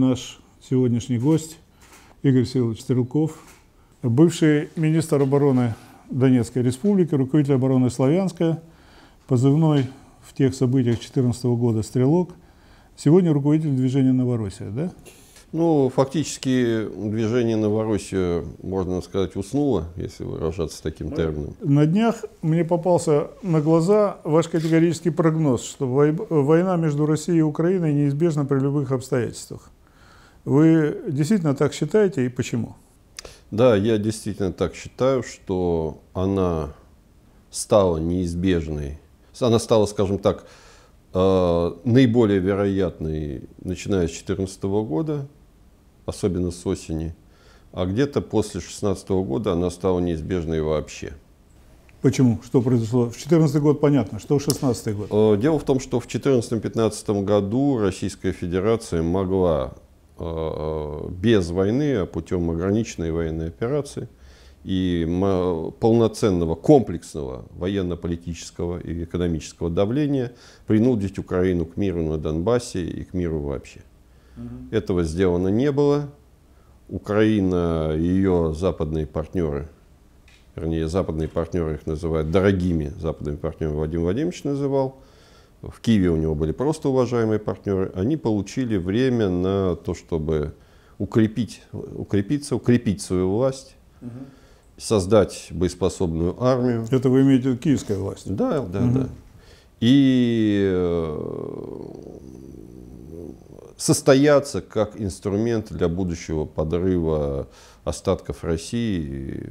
Наш сегодняшний гость Игорь Силович Стрелков, бывший министр обороны Донецкой республики, руководитель обороны Славянска, позывной в тех событиях 2014 года «Стрелок», сегодня руководитель движения «Новороссия», да? Ну, фактически движение Новороссия, можно сказать, уснуло, если выражаться таким ну, термином. На днях мне попался на глаза ваш категорический прогноз, что война между Россией и Украиной неизбежна при любых обстоятельствах. Вы действительно так считаете и почему? Да, я действительно так считаю, что она стала неизбежной. Она стала, скажем так, э, наиболее вероятной, начиная с 2014 года, особенно с осени, а где-то после 2016 года она стала неизбежной вообще. Почему? Что произошло? В 2014 год понятно, что в 2016 год? Э, дело в том, что в 2014-2015 году Российская Федерация могла Э, э, без войны, а путем ограниченной военной операции и полноценного комплексного военно-политического и экономического давления принудить Украину к миру на Донбассе и к миру вообще. Этого сделано не было. Украина и ее западные партнеры, вернее, западные партнеры их называют дорогими западными партнерами, Вадим Вадимович называл, в Киеве у него были просто уважаемые партнеры, они получили время на то, чтобы укрепить, укрепиться, укрепить свою власть, угу. создать боеспособную армию. Это вы имеете в виду киевская власть? Да, да, угу. да. И э, состояться как инструмент для будущего подрыва остатков России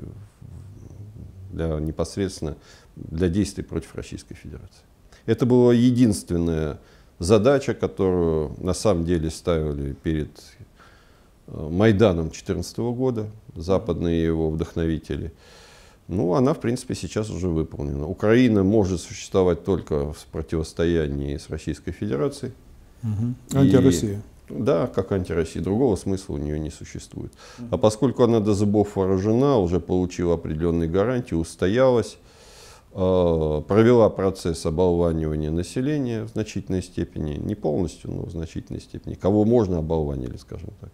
для непосредственно для действий против Российской Федерации. Это была единственная задача, которую на самом деле ставили перед э, Майданом 2014 года западные его вдохновители. Ну, она, в принципе, сейчас уже выполнена. Украина может существовать только в противостоянии с Российской Федерацией. Угу. Антироссия. И, да, как антироссия. Другого смысла у нее не существует. А поскольку она до зубов вооружена, уже получила определенные гарантии, устоялась, Э, провела процесс оболванивания населения в значительной степени, не полностью, но в значительной степени, кого можно оболванили, скажем так,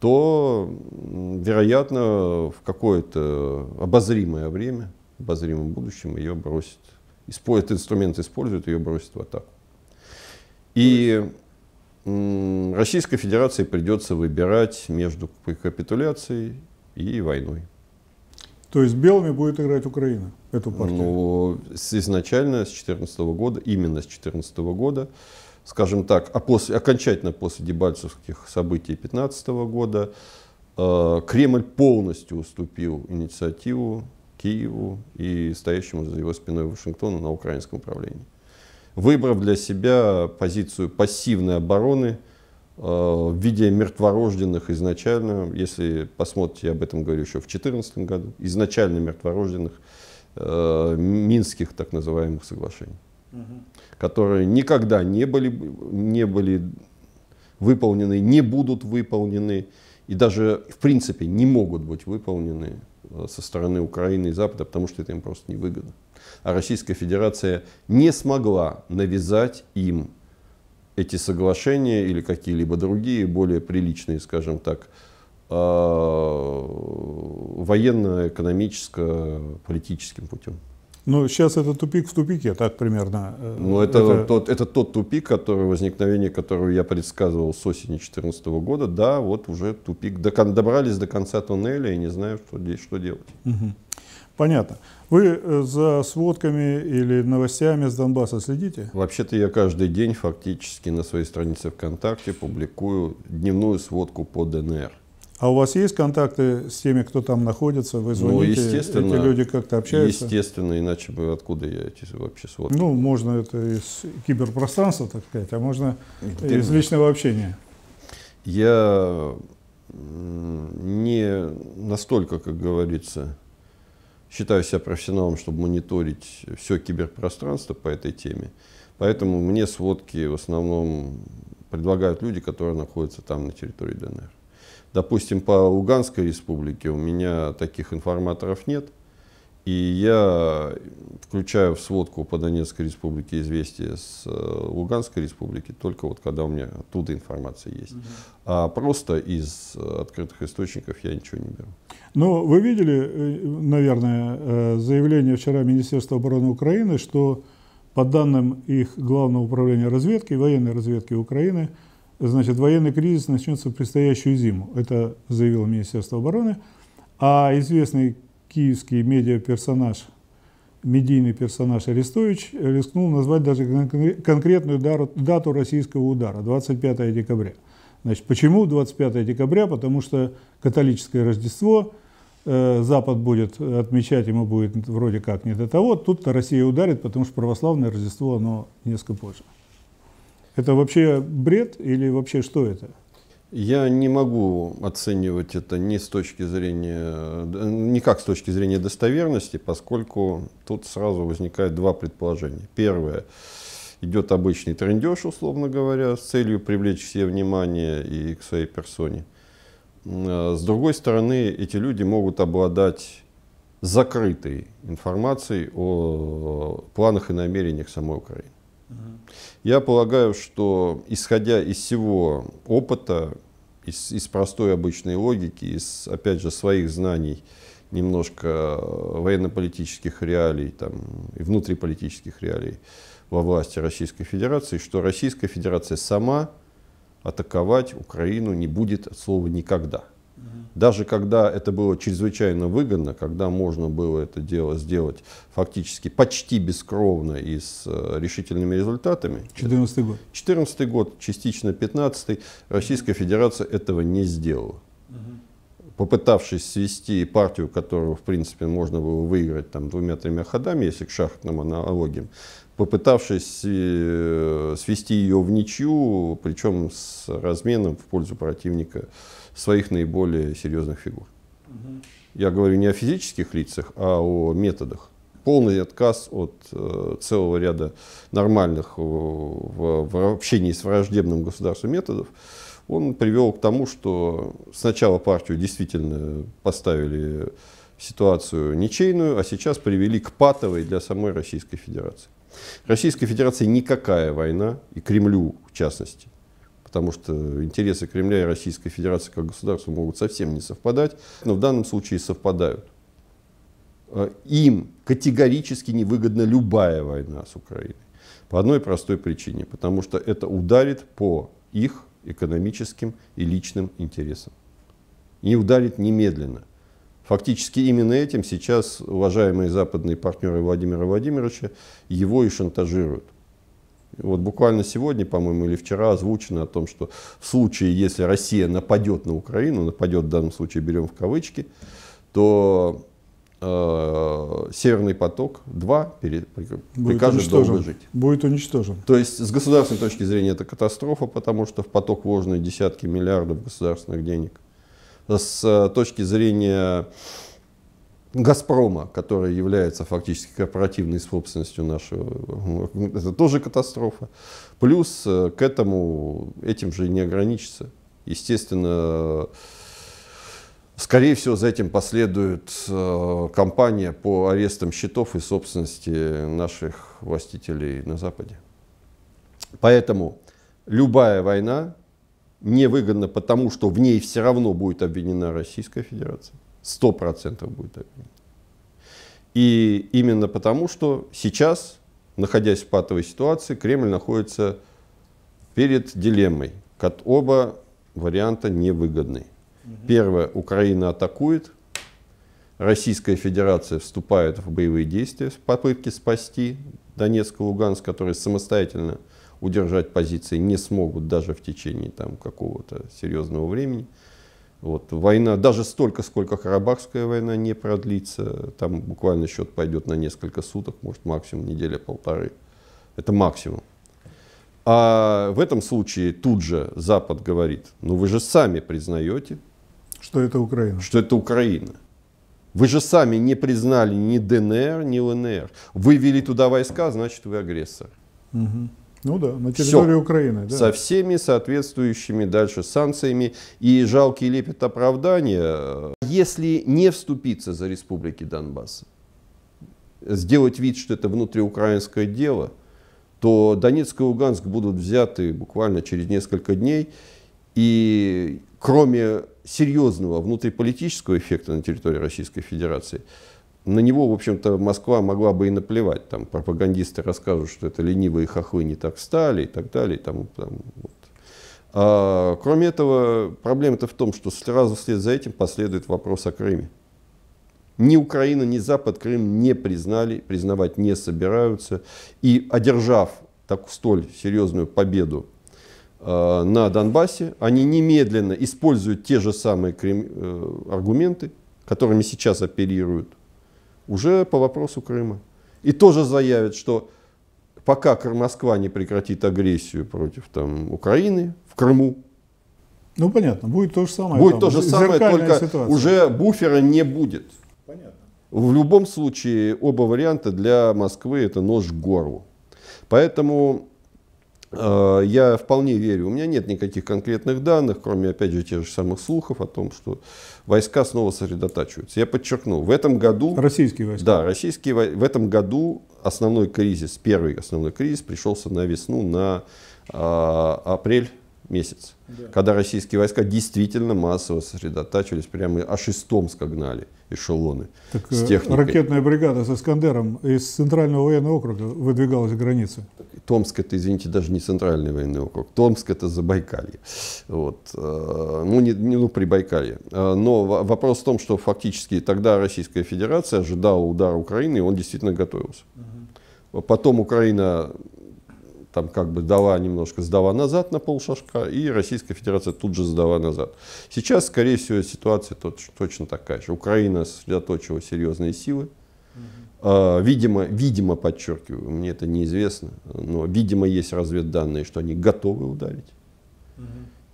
то, вероятно, в какое-то обозримое время, в обозримом будущем ее бросит, этот инструмент использует ее бросит в атаку. И ну, Российской Федерации придется выбирать между капитуляцией и войной. То есть белыми будет играть Украина эту партию? Ну, изначально с 2014 года, именно с 2014 года, скажем так, а после, окончательно после дебальцевских событий 2015 года, э, Кремль полностью уступил инициативу Киеву и стоящему за его спиной Вашингтону на украинском управлении, выбрав для себя позицию пассивной обороны – Э, в виде мертворожденных изначально, если посмотрите, я об этом говорю еще в 2014 году, изначально мертворожденных э, минских так называемых соглашений, угу. которые никогда не были, не были выполнены, не будут выполнены и даже в принципе не могут быть выполнены э, со стороны Украины и Запада, потому что это им просто невыгодно. А Российская Федерация не смогла навязать им эти соглашения или какие-либо другие, более приличные, скажем так, а, военно-экономическо-политическим путем. Ну, сейчас это тупик в тупике, так примерно. Э, ну, это, это... Тот, это тот тупик, который, возникновение которого я предсказывал с осени 2014 года. Да, вот уже тупик. Добрались до конца туннеля и не знаю, что, что делать. Угу. Понятно. Вы э, за сводками или новостями с Донбасса следите? Вообще-то я каждый день фактически на своей странице ВКонтакте публикую дневную сводку по ДНР. А у вас есть контакты с теми, кто там находится? Вы ну, звоните, ну, естественно, эти люди как-то общаются? Естественно, иначе бы откуда я эти вообще сводки? Ну, можно это из киберпространства, так сказать, а можно Ты... из личного общения. Я не настолько, как говорится, считаю себя профессионалом, чтобы мониторить все киберпространство по этой теме. Поэтому мне сводки в основном предлагают люди, которые находятся там на территории ДНР. Допустим, по Луганской республике у меня таких информаторов нет – и я включаю в сводку по Донецкой республике известия с э, Луганской республики, только вот когда у меня оттуда информация есть. Угу. А просто из э, открытых источников я ничего не беру. Ну, вы видели, э, наверное, заявление вчера Министерства обороны Украины, что по данным их Главного управления разведки, военной разведки Украины, значит, военный кризис начнется в предстоящую зиму. Это заявило Министерство обороны. А известный киевский медиаперсонаж, медийный персонаж Арестович рискнул назвать даже конкретную дату российского удара, 25 декабря. Значит, почему 25 декабря? Потому что католическое Рождество, э, Запад будет отмечать, ему будет вроде как не до того, тут-то Россия ударит, потому что православное Рождество, оно несколько позже. Это вообще бред или вообще что это? Я не могу оценивать это ни с точки зрения, э, никак с точки зрения достоверности, поскольку тут сразу возникает два предположения. Первое, идет обычный трендеж, условно говоря, с целью привлечь все внимание и к своей персоне. Э, с другой стороны, эти люди могут обладать закрытой информацией о э, планах и намерениях самой Украины. Я полагаю, что исходя из всего опыта, из, из простой обычной логики, из, опять же, своих знаний, немножко э, военно-политических реалий там, и внутриполитических реалий во власти Российской Федерации, что Российская Федерация сама атаковать Украину не будет от слова «никогда». Даже когда это было чрезвычайно выгодно, когда можно было это дело сделать фактически почти бескровно и с э, решительными результатами. 14 год. 14 год, частично 15 Российская Федерация этого не сделала. Попытавшись свести партию, которую, в принципе, можно было выиграть там, двумя-тремя ходами, если к шахматным аналогиям, попытавшись э, свести ее в ничью, причем с разменом в пользу противника своих наиболее серьезных фигур. Я говорю не о физических лицах, а о методах. Полный отказ от э, целого ряда нормальных э, в, в общении с враждебным государством методов, он привел к тому, что сначала партию действительно поставили ситуацию ничейную, а сейчас привели к патовой для самой Российской Федерации. Российской Федерации никакая война, и Кремлю в частности, потому что интересы Кремля и Российской Федерации как государства могут совсем не совпадать, но в данном случае совпадают. А, им категорически невыгодна любая война с Украиной. По одной простой причине, потому что это ударит по их экономическим и личным интересам. И ударит немедленно. Фактически именно этим сейчас уважаемые западные партнеры Владимира Владимировича его и шантажируют. Вот буквально сегодня, по-моему, или вчера озвучено о том, что в случае, если Россия нападет на Украину, нападет в данном случае, берем в кавычки, то э, Северный поток-2 пере, прикажет долго жить. Будет уничтожен. То есть, с государственной точки зрения, это катастрофа, потому что в поток вложены десятки миллиардов государственных денег. С э, точки зрения Газпрома, которая является фактически корпоративной собственностью нашего, это тоже катастрофа. Плюс э, к этому этим же не ограничится. Естественно, скорее всего, за этим последует э, кампания по арестам счетов и собственности наших властителей на Западе. Поэтому любая война невыгодна, потому что в ней все равно будет обвинена Российская Федерация. сто процентов будет обвинена. И именно потому, что сейчас, находясь в патовой ситуации, Кремль находится перед дилеммой. как Оба варианта невыгодны. Первое, Украина атакует, Российская Федерация вступает в боевые действия в попытке спасти Донецк и Луганск, которые самостоятельно удержать позиции не смогут даже в течение там, какого-то серьезного времени. Вот, война, даже столько, сколько Карабахская война не продлится, там буквально счет пойдет на несколько суток, может максимум неделя-полторы. Это максимум. А в этом случае тут же Запад говорит, ну вы же сами признаете, что это Украина. Что это Украина. Вы же сами не признали ни ДНР, ни ЛНР. Вы вели туда войска, значит вы агрессор. Угу. Ну да, на территории Все. Украины. Да. Со всеми соответствующими дальше санкциями и жалкий лепет оправдания. Если не вступиться за республики Донбасса, сделать вид, что это внутриукраинское дело, то Донецк и Луганск будут взяты буквально через несколько дней. И кроме серьезного внутриполитического эффекта на территории Российской Федерации, на него, в общем-то, Москва могла бы и наплевать. Там пропагандисты расскажут, что это ленивые хохлы не так стали и так далее. И тому, там, вот. а, кроме этого, проблема-то в том, что сразу вслед за этим последует вопрос о Крыме. Ни Украина, ни Запад Крым не признали, признавать не собираются. И одержав так, столь серьезную победу э, на Донбассе, они немедленно используют те же самые Крым, э, аргументы, которыми сейчас оперируют уже по вопросу Крыма. И тоже заявят, что пока Москва не прекратит агрессию против там, Украины в Крыму, ну понятно, будет то же самое. Будет там, то же самое, только ситуация. уже буфера не будет. Понятно. В любом случае оба варианта для Москвы это нож в горло, Поэтому э, я вполне верю. У меня нет никаких конкретных данных, кроме опять же тех же самых слухов о том, что войска снова сосредотачиваются. Я подчеркну, в этом году... Российские войска. Да, российские войска. В этом году основной кризис, первый основной кризис пришелся на весну, на э, апрель месяц, да. когда российские войска действительно массово сосредотачивались, прямо аж из Томска гнали эшелоны так, с э, техникой. Ракетная бригада с Искандером из Центрального военного округа выдвигалась к границе. Томск это, извините, даже не Центральный военный округ, Томск это Забайкалье. Вот. Э, ну, не, не ну, Прибайкалье. Э, но вопрос в том, что фактически тогда Российская Федерация ожидала удара Украины, и он действительно готовился. Угу. Потом Украина там как бы дала немножко, сдала назад на полшажка, и Российская Федерация тут же сдала назад. Сейчас, скорее всего, ситуация точно, точно такая же. Украина сосредоточила серьезные силы. А, видимо, видимо, подчеркиваю, мне это неизвестно, но, видимо, есть разведданные, что они готовы ударить.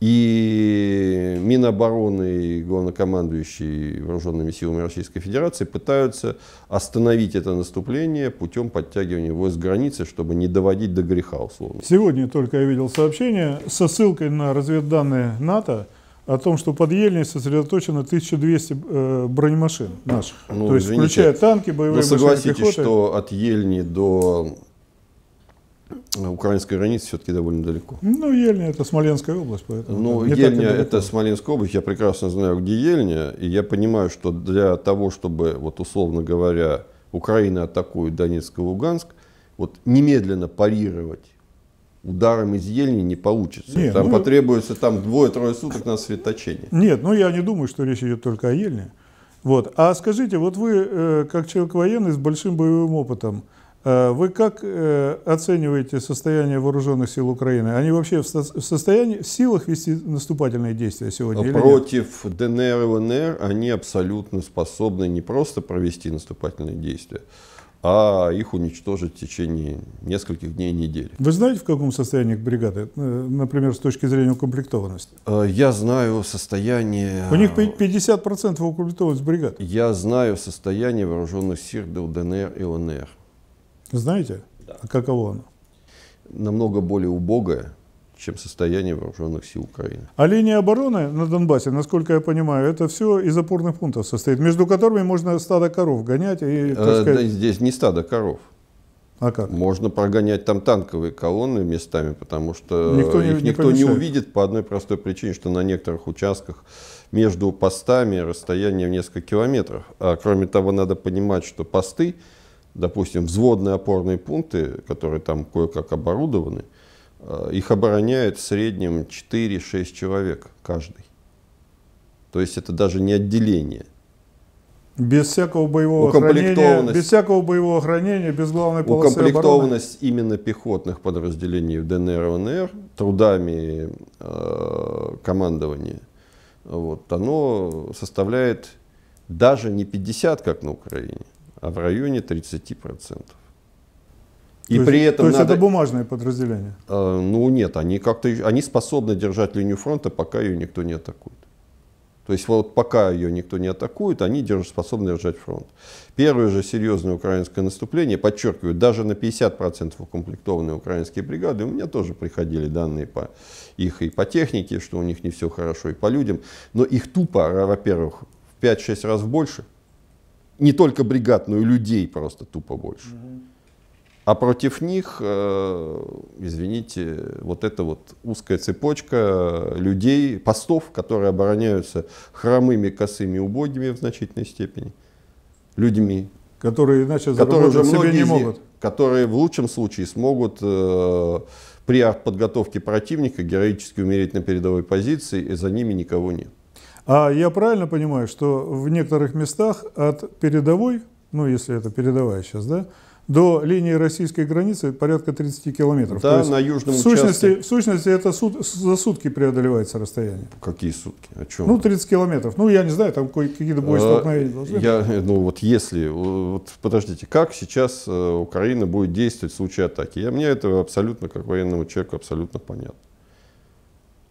И Минобороны и главнокомандующий вооруженными силами Российской Федерации пытаются остановить это наступление путем подтягивания войск границы, чтобы не доводить до греха условно. Сегодня только я видел сообщение со ссылкой на разведданные НАТО, о том, что под Ельней сосредоточено 1200 э, бронемашин наших. Ну, То есть, извините, включая танки, боевые но машины, согласитесь, пехоты. что от Ельни до а украинской границы все-таки довольно далеко. Ну, Ельня это Смоленская область, поэтому. Ну, Ельня это Смоленская область, я прекрасно знаю, где Ельня, и я понимаю, что для того, чтобы, вот условно говоря, Украина атакует Донецк и Луганск, вот немедленно парировать ударом из ельни не получится. Нет, там ну, потребуется там двое-трое суток на светочение. Нет, ну я не думаю, что речь идет только о ельне. Вот. А скажите, вот вы, э, как человек военный с большим боевым опытом, Э, вы как э, оцениваете состояние вооруженных сил Украины? Они вообще в состоянии, в силах вести наступательные действия сегодня? Против ДНР и ЛНР они абсолютно способны не просто провести наступательные действия, а их уничтожить в течение нескольких дней и недели. Вы знаете, в каком состоянии бригады, э, например, с точки зрения укомплектованности? Я знаю состояние... У них 50% укомплектованность бригад. Я знаю состояние вооруженных сил ДНР и ЛНР. Знаете? Да. А каково оно? Намного более убогое, чем состояние вооруженных сил Украины. А линия обороны на Донбассе, насколько я понимаю, это все из опорных пунктов состоит, между которыми можно стадо коров гонять и, а, да, Здесь не стадо коров. А как? Можно прогонять там танковые колонны местами, потому что никто не, их никто не, не увидит по одной простой причине, что на некоторых участках между постами расстояние в несколько километров. А кроме того, надо понимать, что посты допустим, взводные опорные пункты, которые там кое-как оборудованы, э, их обороняют в среднем 4-6 человек каждый. То есть это даже не отделение. Без всякого боевого хранения, без всякого боевого хранения, без главной полосы Укомплектованность обороны. именно пехотных подразделений в ДНР и ЛНР трудами э, командования, вот, оно составляет даже не 50, как на Украине, а в районе 30%. И то при есть, этом то есть это бумажное подразделение. Э, ну нет, они как-то они способны держать линию фронта, пока ее никто не атакует. То есть вот пока ее никто не атакует, они держат, способны держать фронт. Первое же серьезное украинское наступление, подчеркиваю, даже на 50% укомплектованные украинские бригады, у меня тоже приходили данные по их и по технике, что у них не все хорошо, и по людям, но их тупо, во-первых, в 5-6 раз больше – не только бригад, но и людей просто тупо больше. Угу. А против них, э, извините, вот эта вот узкая цепочка людей, постов, которые обороняются хромыми, косыми, убогими в значительной степени, людьми. Которые иначе которые уже многие не могут. которые в лучшем случае смогут э, при подготовке противника героически умереть на передовой позиции, и за ними никого нет. А я правильно понимаю, что в некоторых местах от передовой, ну если это передовая сейчас, да, до линии российской границы порядка 30 километров. Да, на южном в сущности, участке. В сущности, это суд, за сутки преодолевается расстояние. Какие сутки? О чем? Ну, 30 километров. Ну, я не знаю, там какие-то боестолкновения э, а, должны я, быть. Ну, вот если... Вот, подождите, как сейчас э, Украина будет действовать в случае атаки? Я, мне это абсолютно, как военному человеку, абсолютно понятно.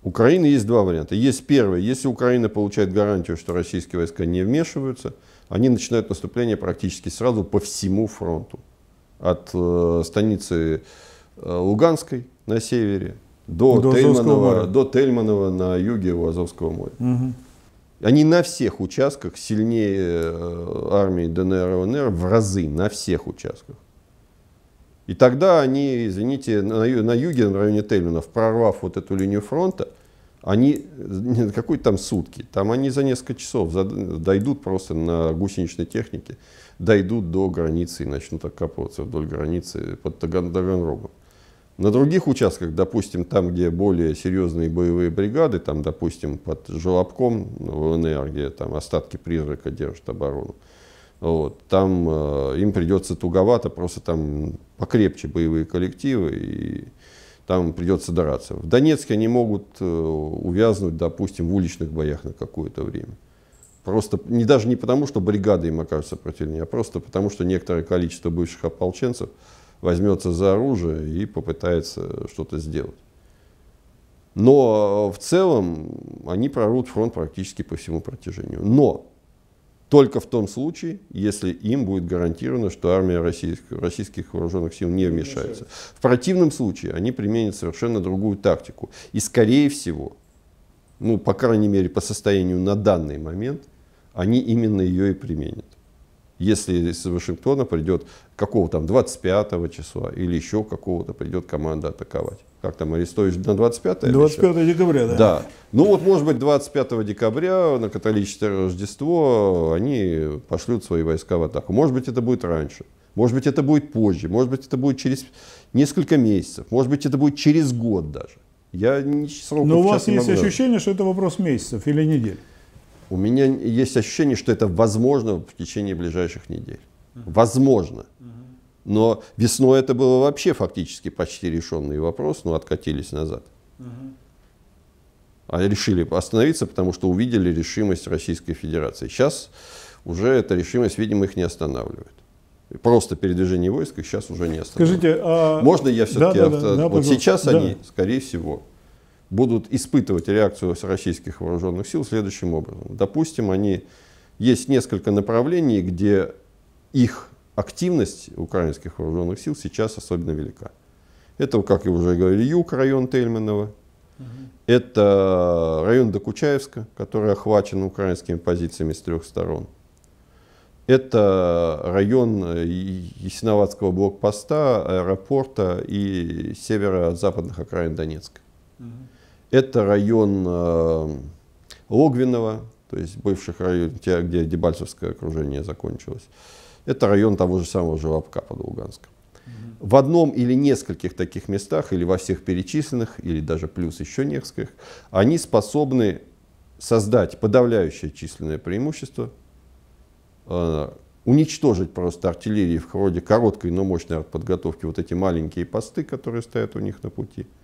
Украины есть два варианта. Есть первый. Если Украина получает гарантию, что российские войска не вмешиваются, они начинают наступление практически сразу по всему фронту. От э, станицы э, Луганской на севере до, до, Тельманова, до Тельманова на юге у Азовского моря. Угу. Они на всех участках сильнее э, армии ДНР и ЛНР в разы, на всех участках. И тогда они, извините, на, на юге, в районе Тельминов, прорвав вот эту линию фронта, они, какой там сутки, там они за несколько часов дойдут просто на гусеничной технике, дойдут до границы и начнут окапываться вдоль границы под Таганрогом. На других участках, допустим, там, где более серьезные боевые бригады, там, допустим, под Желобком ну, в ЛНР, где там остатки призрака держат оборону, вот, там э, им придется туговато, просто там покрепче боевые коллективы, и там придется драться. В Донецке они могут э, увязнуть, допустим, в уличных боях на какое-то время. Просто не, даже не потому, что бригады им окажутся сопротивление, а просто потому, что некоторое количество бывших ополченцев возьмется за оружие и попытается что-то сделать. Но э, в целом они прорвут фронт практически по всему протяжению. Но только в том случае, если им будет гарантировано, что армия российских, российских вооруженных сил не вмешается. В противном случае они применят совершенно другую тактику. И скорее всего, ну, по крайней мере, по состоянию на данный момент, они именно ее и применят если из Вашингтона придет какого там 25 числа или еще какого-то придет команда атаковать. Как там Арестович на 25 25 декабря, да. Да. Ну вот, может быть, 25 декабря на католическое Рождество они пошлют свои войска в атаку. Может быть, это будет раньше. Может быть, это будет позже. Может быть, это будет через несколько месяцев. Может быть, это будет через год даже. Я не сроков Но у вас есть ощущение, что это вопрос месяцев или недель? У меня есть ощущение, что это возможно в течение ближайших недель. Возможно. Но весной это было вообще фактически почти решенный вопрос, но откатились назад. А решили остановиться, потому что увидели решимость Российской Федерации. Сейчас уже эта решимость, видимо, их не останавливает. Просто передвижение войск их сейчас уже не останавливает. Скажите, а... Можно я все-таки... Да, да, да, авто... да, сейчас да. они, скорее всего, будут испытывать реакцию российских вооруженных сил следующим образом. Допустим, они есть несколько направлений, где их активность украинских вооруженных сил сейчас особенно велика. Это, как я уже говорил, юг, район Тельманова. Это район Докучаевска, который охвачен украинскими позициями с трех сторон. Это район Ясиноватского блокпоста, аэропорта и северо-западных окраин Донецка. Это район э, Логвинова, то есть бывших район, где Дебальцевское окружение закончилось. Это район того же самого Желобка под Луганском. В одном или нескольких таких местах, или во всех перечисленных, или даже плюс еще нескольких, они способны создать подавляющее численное преимущество, э, уничтожить просто артиллерии в ходе короткой, но мощной подготовки вот эти маленькие посты, которые стоят у них на пути –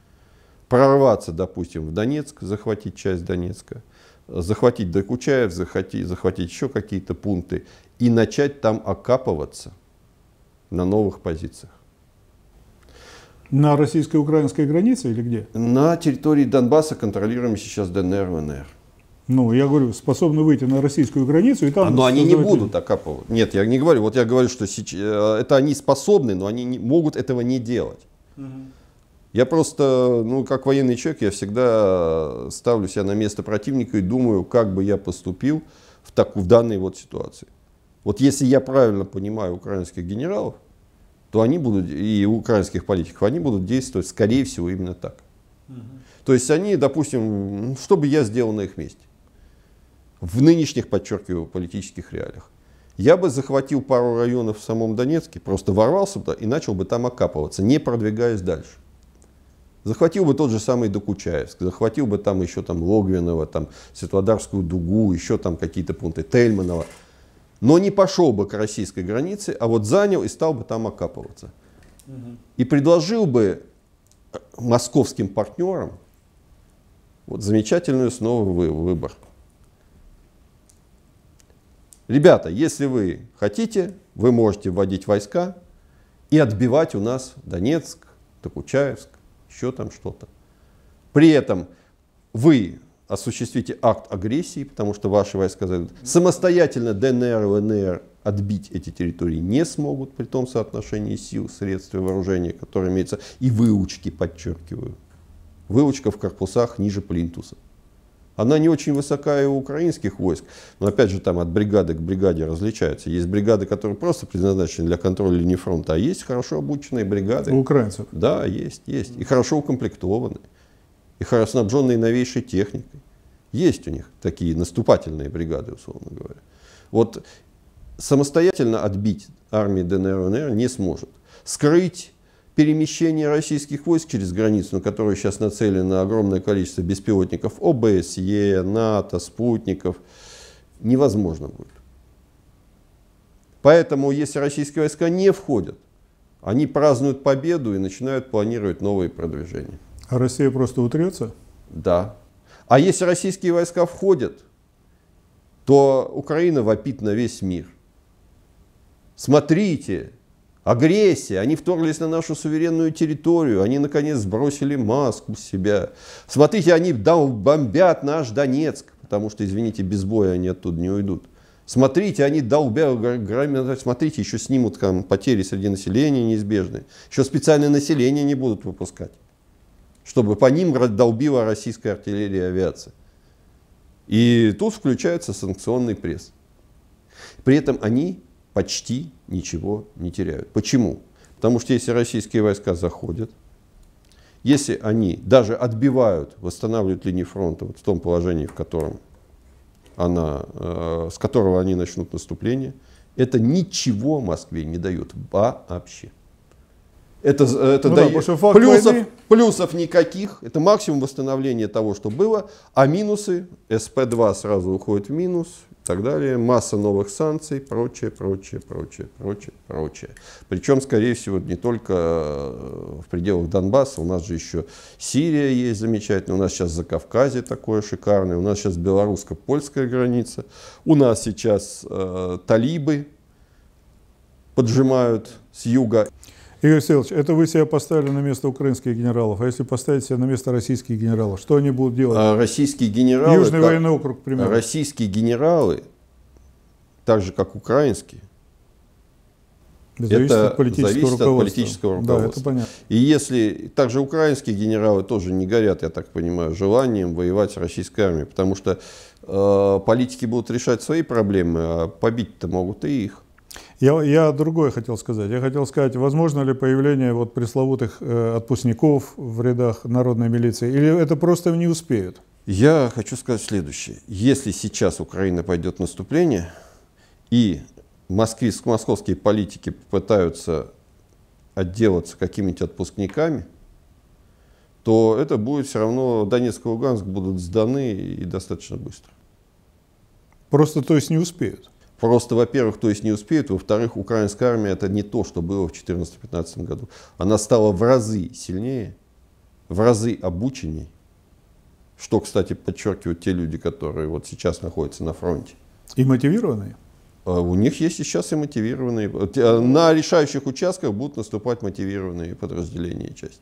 прорваться, допустим, в Донецк, захватить часть Донецка, захватить Докучаев, захватить, захватить еще какие-то пункты и начать там окапываться на новых позициях. На российско-украинской границе или где? На территории Донбасса контролируем сейчас ДНР, ВНР. Ну, я говорю, способны выйти на российскую границу и там... А, но они не будут окапывать. Нет, я не говорю. Вот я говорю, что сейчас, э, это они способны, но они не, могут этого не делать. Угу. Я просто, ну, как военный человек, я всегда ставлю себя на место противника и думаю, как бы я поступил в, так, в данной вот ситуации. Вот если я правильно понимаю украинских генералов, то они будут, и украинских политиков, они будут действовать, скорее всего, именно так. Угу. То есть они, допустим, ну, что бы я сделал на их месте? В нынешних, подчеркиваю, политических реалиях. Я бы захватил пару районов в самом Донецке, просто ворвался бы и начал бы там окапываться, не продвигаясь дальше захватил бы тот же самый Докучаевск, захватил бы там еще там Логвинова, там Светлодарскую дугу, еще там какие-то пункты Тельманова, но не пошел бы к российской границе, а вот занял и стал бы там окапываться. И предложил бы э, московским партнерам вот замечательную снова выбор. Ребята, если вы хотите, вы можете вводить войска и отбивать у нас Донецк, Токучаевск, еще там что-то. При этом вы осуществите акт агрессии, потому что ваши войска зайдут. Самостоятельно ДНР, ЛНР отбить эти территории не смогут при том соотношении сил, средств и вооружения, которые имеются. и выучки, подчеркиваю. Выучка в корпусах ниже плинтуса. Она не очень высокая у украинских войск, но опять же там от бригады к бригаде различаются. Есть бригады, которые просто предназначены для контроля линии фронта, а есть хорошо обученные бригады. У украинцев? Да, есть, есть. И хорошо укомплектованные, и хорошо снабженные новейшей техникой. Есть у них такие наступательные бригады, условно говоря. Вот самостоятельно отбить армии ДНР и НР не сможет. Скрыть перемещение российских войск через границу, на которую сейчас нацелено огромное количество беспилотников, ОБСЕ, НАТО, спутников, невозможно будет. Поэтому, если российские войска не входят, они празднуют победу и начинают планировать новые продвижения. А Россия просто утрется? Да. А если российские войска входят, то Украина вопит на весь мир. Смотрите, агрессия, они вторглись на нашу суверенную территорию, они наконец сбросили маску с себя. Смотрите, они бомбят наш Донецк, потому что, извините, без боя они оттуда не уйдут. Смотрите, они долбят, смотрите, еще снимут там, потери среди населения неизбежные. Еще специальное население не будут выпускать, чтобы по ним долбила российская артиллерия и авиация. И тут включается санкционный пресс. При этом они почти ничего не теряют. Почему? Потому что если российские войска заходят, если они даже отбивают, восстанавливают линию фронта вот в том положении, в котором она, э, с которого они начнут наступление, это ничего Москве не дает вообще. Это, э, это ну да, да, плюсов, плюсов никаких. Это максимум восстановления того, что было. А минусы, СП-2 сразу уходит в минус и так далее. Масса новых санкций, прочее, прочее, прочее, прочее, прочее. Причем, скорее всего, не только э, в пределах Донбасса. У нас же еще Сирия есть замечательная. У нас сейчас Закавказье такое шикарное. У нас сейчас белорусско-польская граница. У нас сейчас э, талибы поджимают с юга. Игорь Васильевич, это вы себя поставили на место украинских генералов, а если поставить себя на место российских генералов, что они будут делать? А российские генералы... Южный как, военный округ, к Российские генералы, так же как украинские, это зависит от политического зависит руководства. От политического руководства. Да, это понятно. И если также украинские генералы тоже не горят, я так понимаю, желанием воевать с российской армией, потому что э, политики будут решать свои проблемы, а побить-то могут и их. Я, я другое хотел сказать. Я хотел сказать, возможно ли появление вот пресловутых э, отпускников в рядах народной милиции, или это просто не успеют? Я хочу сказать следующее. Если сейчас Украина пойдет в наступление, и москвы, московские политики пытаются отделаться какими то отпускниками, то это будет все равно, Донецк и Луганск будут сданы и достаточно быстро. Просто, то есть, не успеют? Просто, во-первых, то есть не успеют, во-вторых, украинская армия это не то, что было в 2014-2015 году. Она стала в разы сильнее, в разы обученней, что, кстати, подчеркивают те люди, которые вот сейчас находятся на фронте. И мотивированные? А у них есть сейчас и мотивированные. Э, на решающих участках будут наступать мотивированные подразделения и части.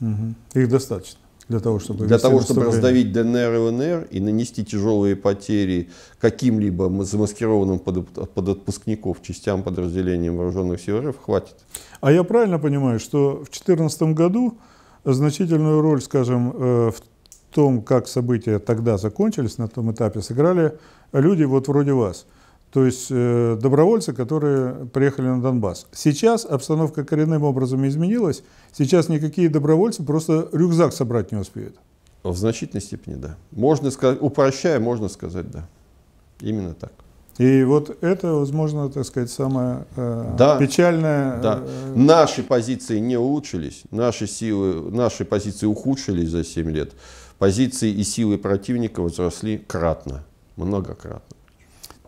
Угу. Их достаточно. Для того, чтобы, для того, чтобы раздавить ДНР и ЛНР и нанести тяжелые потери каким-либо замаскированным под, под отпускников частям подразделения вооруженных сил РФ, хватит. А я правильно понимаю, что в 2014 году значительную роль, скажем, э, в том, как события тогда закончились на том этапе, сыграли люди вот вроде вас – то есть э, добровольцы, которые приехали на Донбасс. Сейчас обстановка коренным образом изменилась. Сейчас никакие добровольцы просто рюкзак собрать не успеют. В значительной степени, да. Можно сказать, упрощая, можно сказать, да. Именно так. И вот это, возможно, так сказать, самое э, да, печальное. Да. Э, наши позиции не улучшились, наши силы, наши позиции ухудшились за 7 лет. Позиции и силы противника возросли кратно, многократно.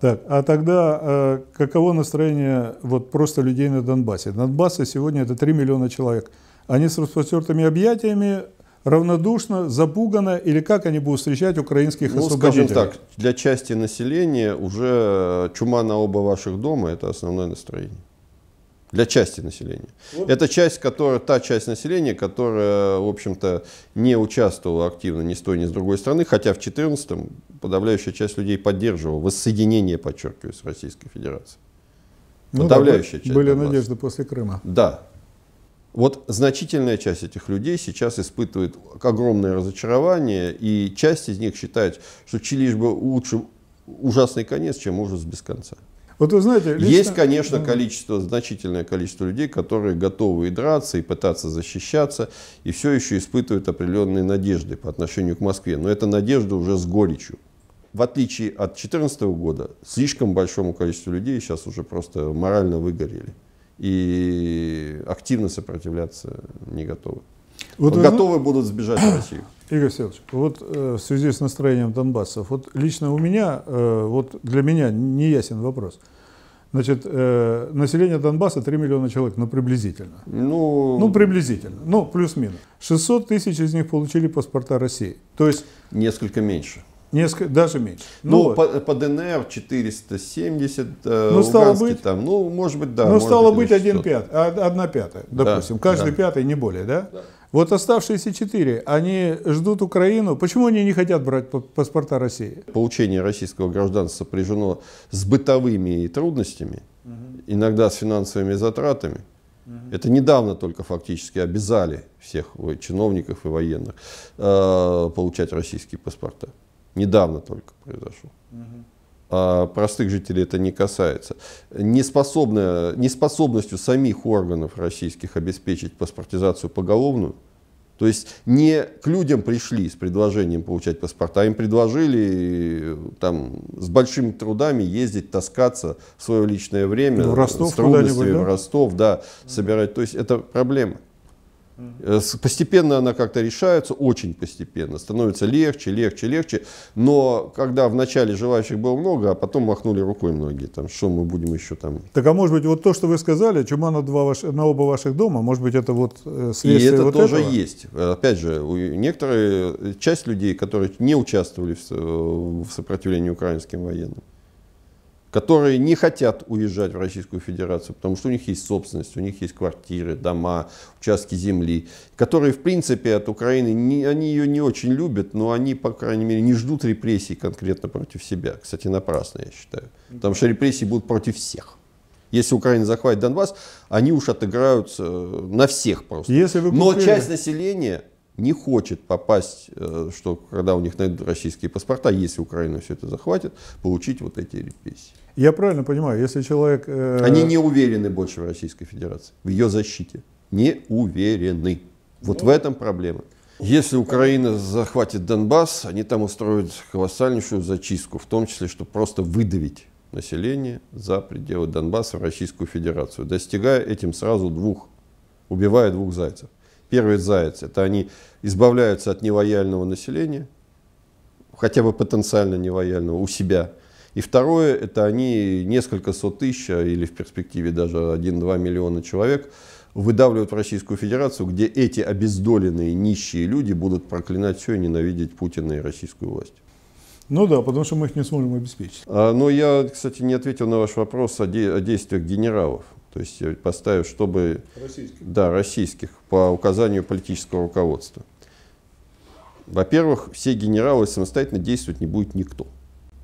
Так, а тогда э, каково настроение вот просто людей на Донбассе? Донбассе сегодня это 3 миллиона человек. Они с распростертыми объятиями, равнодушно, запуганно, или как они будут встречать украинских ну, освободителей? скажем так, для части населения уже э, чума на оба ваших дома – это основное настроение. Для части населения. Вот. Это часть, которая, та часть населения, которая, в общем-то, не участвовала активно ни с той, ни с другой стороны, хотя в 2014-м подавляющая часть людей поддерживала воссоединение, подчеркиваю, с Российской Федерацией. Ну, подавляющая да, часть. Были Донбасса. надежды после Крыма. Да. Вот значительная часть этих людей сейчас испытывает огромное разочарование, и часть из них считает, что Чили лишь бы лучше ужасный конец, чем ужас без конца. Вот вы знаете, лично... Есть, конечно, количество, значительное количество людей, которые готовы и драться, и пытаться защищаться, и все еще испытывают определенные надежды по отношению к Москве. Но это надежда уже с горечью. В отличие от 2014 года, слишком большому количеству людей сейчас уже просто морально выгорели и активно сопротивляться не готовы. Вот, вот готовы будут сбежать в Россию. Игорь Алексеевич, вот э, в связи с настроением донбассов, вот лично у меня, э, вот для меня не ясен вопрос. Значит, э, население Донбасса 3 миллиона человек, ну приблизительно. Ну, ну приблизительно, ну плюс-минус. 600 тысяч из них получили паспорта России. То есть... Несколько меньше. Несколько, даже меньше. Ну, ну по, по ДНР 470, ну, стало быть, там, ну, может быть, да. Ну, стало быть, 1 а, пятая, 1 пятая, допустим. Да, Каждый да. пятый, не более, да? Да. Вот оставшиеся четыре, они ждут Украину. Почему они не хотят брать паспорта России? Получение российского гражданства сопряжено с бытовыми трудностями, угу. иногда с финансовыми затратами. Это недавно только фактически обязали всех чиновников и военных э, получать российские паспорта. Недавно только произошло. Угу а простых жителей это не касается, неспособная, неспособностью самих органов российских обеспечить паспортизацию поголовную, то есть не к людям пришли с предложением получать паспорта, а им предложили э, там, с большими трудами ездить, таскаться в свое личное время, ну, в Ростов с трудностями да? в Ростов, да, собирать. То есть это проблема. Э, постепенно она как-то решается, очень постепенно. Становится легче, легче, легче. Но когда в начале желающих было много, а потом махнули рукой многие, там, что мы будем еще там. Так а может быть, вот то, что вы сказали, чума на, два ваш, на оба ваших дома, может быть, это вот э, следствие И это вот тоже этого? есть. Опять же, некоторые, э, часть людей, которые не участвовали в, в сопротивлении украинским военным, которые не хотят уезжать в Российскую Федерацию, потому что у них есть собственность, у них есть квартиры, дома, участки земли, которые, в принципе, от Украины, не, они ее не очень любят, но они, по крайней мере, не ждут репрессий конкретно против себя. Кстати, напрасно, я считаю. Потому что репрессии будут против всех. Если Украина захватит Донбасс, они уж отыграются э, на всех просто. Если вы купили... Но часть населения не хочет попасть, э, что когда у них найдут российские паспорта, если Украина все это захватит, получить вот эти репрессии. Я правильно понимаю, если человек... Э... Они не уверены больше в Российской Федерации, в ее защите. Не уверены. Вот в этом проблема. Если Украина захватит Донбасс, они там устроят колоссальнейшую зачистку, в том числе, чтобы просто выдавить население за пределы Донбасса в Российскую Федерацию, достигая этим сразу двух, убивая двух зайцев. Первый заяц – это они избавляются от невояльного населения, хотя бы потенциально невояльного, у себя. И второе – это они несколько сот тысяч, а или в перспективе даже 1-2 миллиона человек, выдавливают в Российскую Федерацию, где эти обездоленные нищие люди будут проклинать все и ненавидеть Путина и российскую власть. Ну да, потому что мы их не сможем обеспечить. А, но ну, я, кстати, не ответил на ваш вопрос о, де о действиях генералов. То есть поставив, чтобы... Российских. Да, российских, по указанию политического руководства. Во-первых, все генералы самостоятельно действовать не будет никто.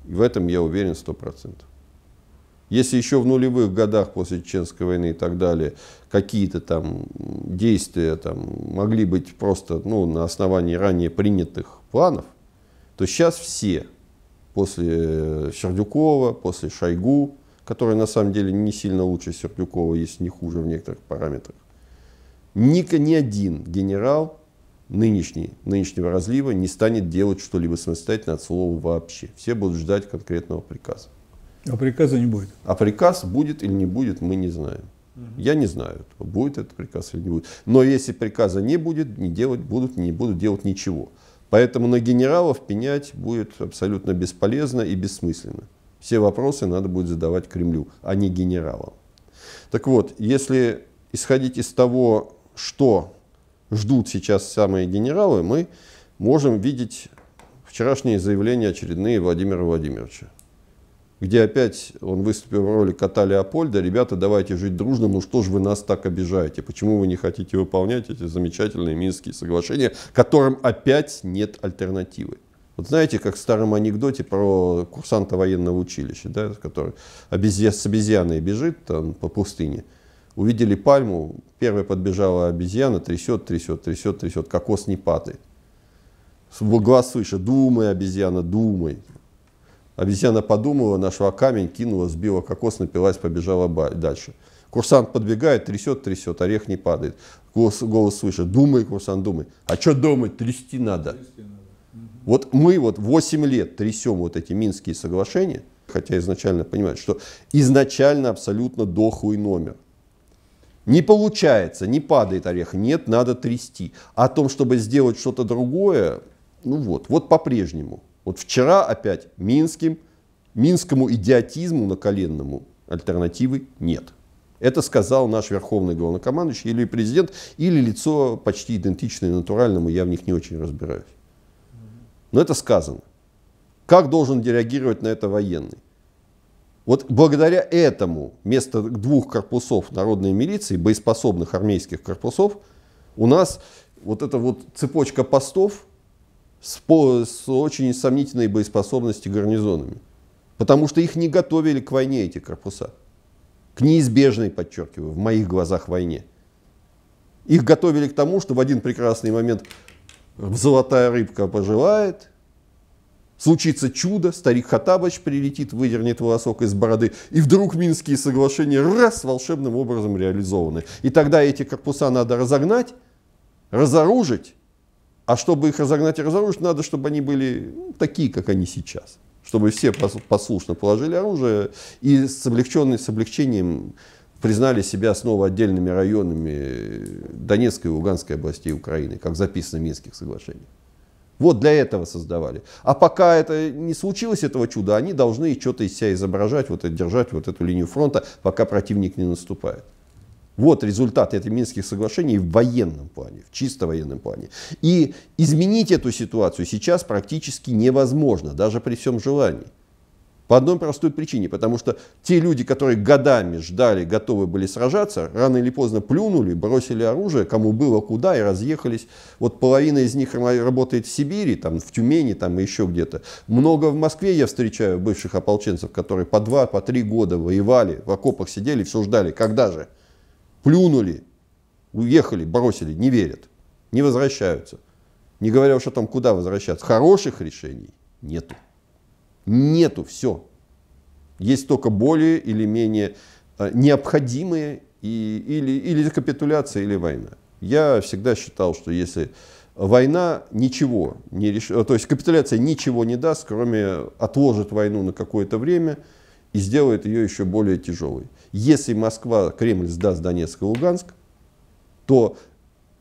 И в этом я уверен 100%. Если еще в нулевых годах после Чеченской войны и так далее какие-то там действия там, могли быть просто ну, на основании ранее принятых планов, то сейчас все после Сердюкова, после Шойгу, которая на самом деле не сильно лучше Сердюкова, если не хуже в некоторых параметрах. Ника ни один генерал нынешний, нынешнего разлива не станет делать что-либо самостоятельно от слова вообще. Все будут ждать конкретного приказа. А приказа не будет. А приказ будет или не будет, мы не знаем. Я не знаю, будет этот приказ или не будет. Но если приказа не будет, не делать будут, не будут делать ничего. Поэтому на генералов пенять будет абсолютно бесполезно и бессмысленно. Все вопросы надо будет задавать Кремлю, а не генералам. Так вот, если исходить из того, что ждут сейчас самые генералы, мы можем видеть вчерашние заявления очередные Владимира Владимировича, где опять он выступил в роли кота Леопольда, ребята, давайте жить дружно, ну что же вы нас так обижаете, почему вы не хотите выполнять эти замечательные Минские соглашения, которым опять нет альтернативы. Вот знаете, как в старом анекдоте про курсанта военного училища, да, который обезья, с обезьяной бежит там, по пустыне. Увидели пальму, первая подбежала обезьяна, трясет, трясет, трясет, трясет, кокос не падает. Глаз свыше, думай, обезьяна, думай. Обезьяна подумала, нашла камень, кинула, сбила кокос, напилась, побежала дальше. Курсант подбегает, трясет, трясет, орех не падает. Голос, голос слышит, думай, курсант, думай. А что думать, трясти надо. Трясти надо. Вот мы вот 8 лет трясем вот эти Минские соглашения, хотя изначально понимают, что изначально абсолютно дохлый номер. Не получается, не падает орех, нет, надо трясти. А о том, чтобы сделать что-то другое, ну вот, вот по-прежнему. Вот вчера опять минским, минскому идиотизму на наколенному альтернативы нет. Это сказал наш верховный главнокомандующий или президент, или лицо почти идентичное натуральному, я в них не очень разбираюсь. Но это сказано. Как должен реагировать на это военный? Вот благодаря этому вместо двух корпусов народной милиции, боеспособных армейских корпусов, у нас вот эта вот цепочка постов с, по, с очень сомнительной боеспособностью гарнизонами. Потому что их не готовили к войне, эти корпуса. К неизбежной, подчеркиваю, в моих глазах войне. Их готовили к тому, что в один прекрасный момент золотая рыбка поживает, случится чудо, старик Хатабач прилетит, выдернет волосок из бороды, и вдруг Минские соглашения раз волшебным образом реализованы. И тогда эти корпуса надо разогнать, разоружить, а чтобы их разогнать и разоружить, надо, чтобы они были ну, такие, как они сейчас. Чтобы все послушно положили оружие и с, облегченной, с облегчением признали себя снова отдельными районами Донецкой и Луганской областей Украины, как записано в Минских соглашениях. Вот для этого создавали. А пока это не случилось, этого чуда, они должны что-то из себя изображать, вот, держать вот эту линию фронта, пока противник не наступает. Вот результаты этих Минских соглашений в военном плане, в чисто военном плане. И изменить эту ситуацию сейчас практически невозможно, даже при всем желании. По одной простой причине, потому что те люди, которые годами ждали, готовы были сражаться, рано или поздно плюнули, бросили оружие, кому было куда, и разъехались. Вот половина из них работает в Сибири, там, в Тюмени там, и еще где-то. Много в Москве я встречаю бывших ополченцев, которые по два, по три года воевали, в окопах сидели, все ждали. Когда же? Плюнули, уехали, бросили, не верят, не возвращаются. Не говоря уж о том, куда возвращаться. Хороших решений нету. Нету, все. Есть только более или менее э, необходимые и, или, или капитуляция, или война. Я всегда считал, что если война ничего не решит, э, то есть капитуляция ничего не даст, кроме отложит войну на какое-то время и сделает ее еще более тяжелой. Если Москва, Кремль сдаст Донецк и Луганск, то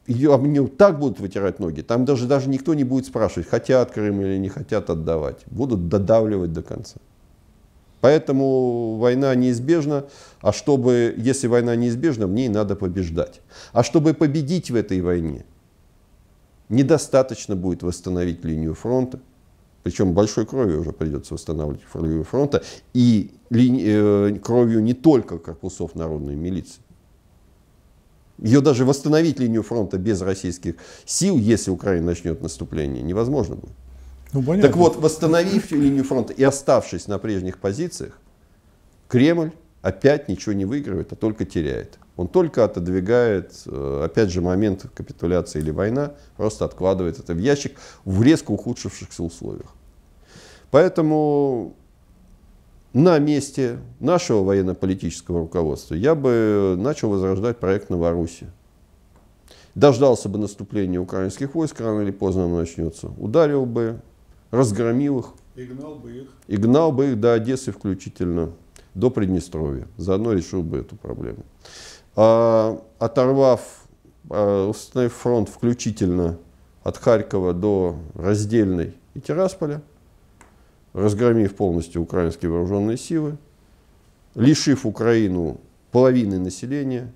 ее об так будут вытирать ноги, там даже, даже никто не будет спрашивать, хотят Крым или не хотят отдавать. Будут додавливать до конца. Поэтому война неизбежна, а чтобы, если война неизбежна, в ней надо побеждать. А чтобы победить в этой войне, недостаточно будет восстановить линию фронта, причем большой кровью уже придется восстанавливать линию фронта, и ли, э, кровью не только корпусов народной милиции. Ее даже восстановить линию фронта без российских сил, если Украина начнет наступление, невозможно будет. Ну, Так вот, восстановив линию фронта и оставшись на прежних позициях, Кремль опять ничего не выигрывает, а только теряет. Он только отодвигает, э, опять же, момент капитуляции или война, просто откладывает это в ящик в резко ухудшившихся условиях. Поэтому на месте нашего военно-политического руководства я бы начал возрождать проект Новоруссии, Дождался бы наступления украинских войск, рано или поздно оно начнется. Ударил бы, разгромил их. И гнал бы их. И гнал бы их до Одессы включительно, до Приднестровья. Заодно решил бы эту проблему. А, оторвав, а, установив фронт включительно от Харькова до Раздельной и Тирасполя – разгромив полностью украинские вооруженные силы, лишив Украину половины населения,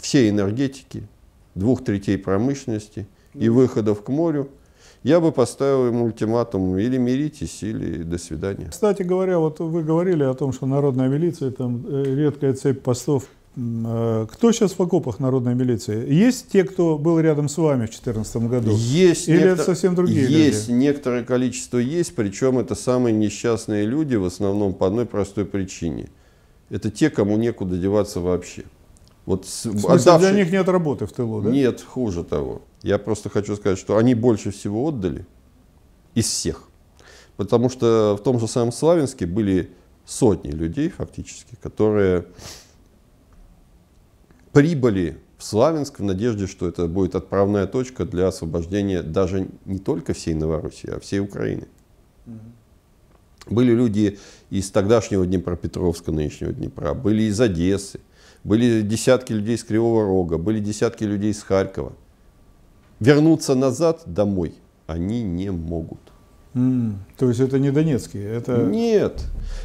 всей энергетики, двух третей промышленности и выходов к морю, я бы поставил ему ультиматум или миритесь, или до свидания. Кстати говоря, вот вы говорили о том, что народная милиция, там э, редкая цепь постов Э, кто сейчас в окопах народной милиции? Есть те, кто был рядом с вами в 2014 году? Есть. Или некотор... это совсем другие Есть, люди? некоторое количество есть, причем это самые несчастные люди в основном по одной простой причине. Это те, кому некуда деваться вообще. Вот с... в смысле, отдавши... для них нет работы в тылу, да? Нет, хуже того. Я просто хочу сказать, что они больше всего отдали из всех. Потому что в том же самом Славянске были сотни людей фактически, которые прибыли в Славянск в надежде, что это будет отправная точка для освобождения даже не только всей Новороссии, а всей Украины. Угу. Были люди из тогдашнего Днепропетровска, нынешнего Днепра, были из Одессы, были десятки людей из Кривого Рога, были десятки людей из Харькова. Вернуться назад домой они не могут. Mm, то есть это не Донецкие? Это... Нет.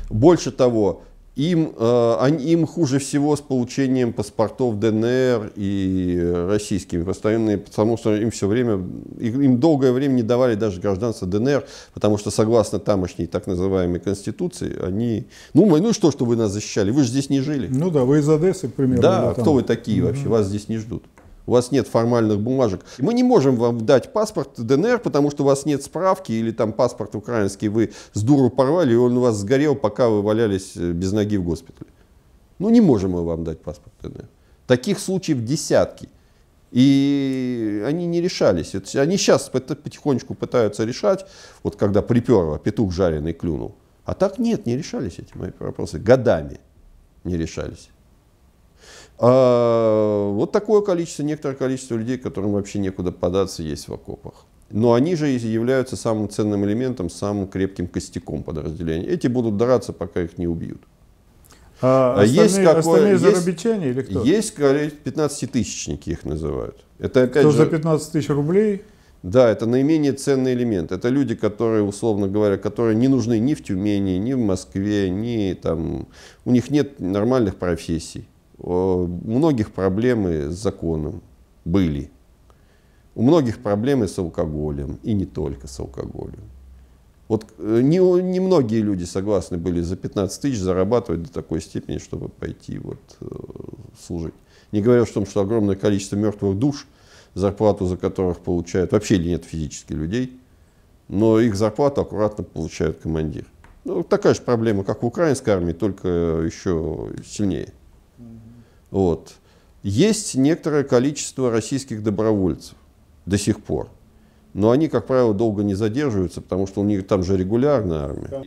Больше того, им, э, они, им хуже всего с получением паспортов ДНР и российскими постоянные, потому что им все время, им долгое время не давали даже гражданство ДНР, потому что согласно тамошней так называемой конституции, они, ну, ну что, что вы нас защищали, вы же здесь не жили. Ну да, вы из Одессы, примерно. Да, а кто вы такие вообще, вас здесь не ждут у вас нет формальных бумажек. Мы не можем вам дать паспорт ДНР, потому что у вас нет справки или там паспорт украинский вы с дуру порвали, и он у вас сгорел, пока вы валялись э, без ноги в госпитале. Ну не можем мы вам дать паспорт ДНР. Таких случаев десятки. И они не решались. Они сейчас потихонечку пытаются решать, вот когда приперло, петух жареный клюнул. А так нет, не решались эти мои вопросы. Годами не решались. А вот такое количество, некоторое количество людей, которым вообще некуда податься, есть в окопах. Но они же являются самым ценным элементом, самым крепким костяком подразделения. Эти будут драться, пока их не убьют. А, а остальные, есть какое, остальные есть, или кто? Есть 15-тысячники их называют. Это опять кто же, за 15 тысяч рублей? Да, это наименее ценный элемент. Это люди, которые, условно говоря, которые не нужны ни в Тюмени, ни в Москве, ни там... У них нет нормальных профессий у многих проблемы с законом были. У многих проблемы с алкоголем, и не только с алкоголем. Вот э, немногие не, многие люди согласны были за 15 тысяч зарабатывать до такой степени, чтобы пойти вот, э, служить. Не говоря о том, что огромное количество мертвых душ, зарплату за которых получают, вообще нет физически людей, но их зарплату аккуратно получают командир. Ну, такая же проблема, как в украинской армии, только еще сильнее. Вот. Есть некоторое количество российских добровольцев до сих пор. Но они, как правило, долго не задерживаются, потому что у них там же регулярная армия.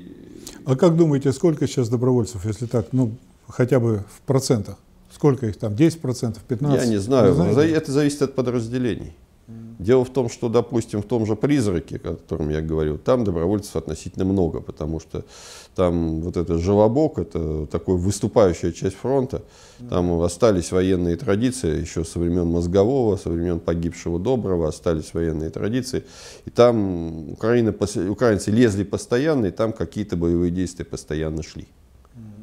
А как думаете, сколько сейчас добровольцев, если так, ну, хотя бы в процентах? Сколько их там? 10%, 15%? Я не знаю. это зависит от подразделений. Дело в том, что, допустим, в том же «Призраке», о котором я говорил, там добровольцев относительно много, потому что там вот этот «Желобок» — это такой выступающая часть фронта. Там остались военные традиции еще со времен Мозгового, со времен погибшего Доброго остались военные традиции. И там Украина, украинцы лезли постоянно, и там какие-то боевые действия постоянно шли.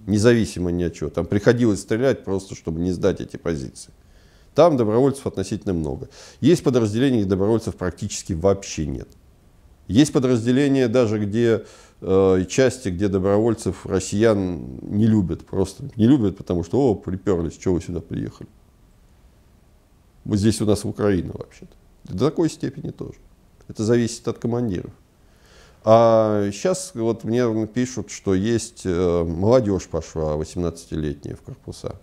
Независимо ни от чего. Там приходилось стрелять просто, чтобы не сдать эти позиции. Там добровольцев относительно много. Есть подразделения, где добровольцев практически вообще нет. Есть подразделения даже, где э, части, где добровольцев россиян не любят просто. Не любят, потому что, о, приперлись, чего вы сюда приехали. Вот здесь у нас Украина вообще-то. До такой степени тоже. Это зависит от командиров. А сейчас вот мне пишут, что есть э, молодежь пошла 18-летняя в корпуса.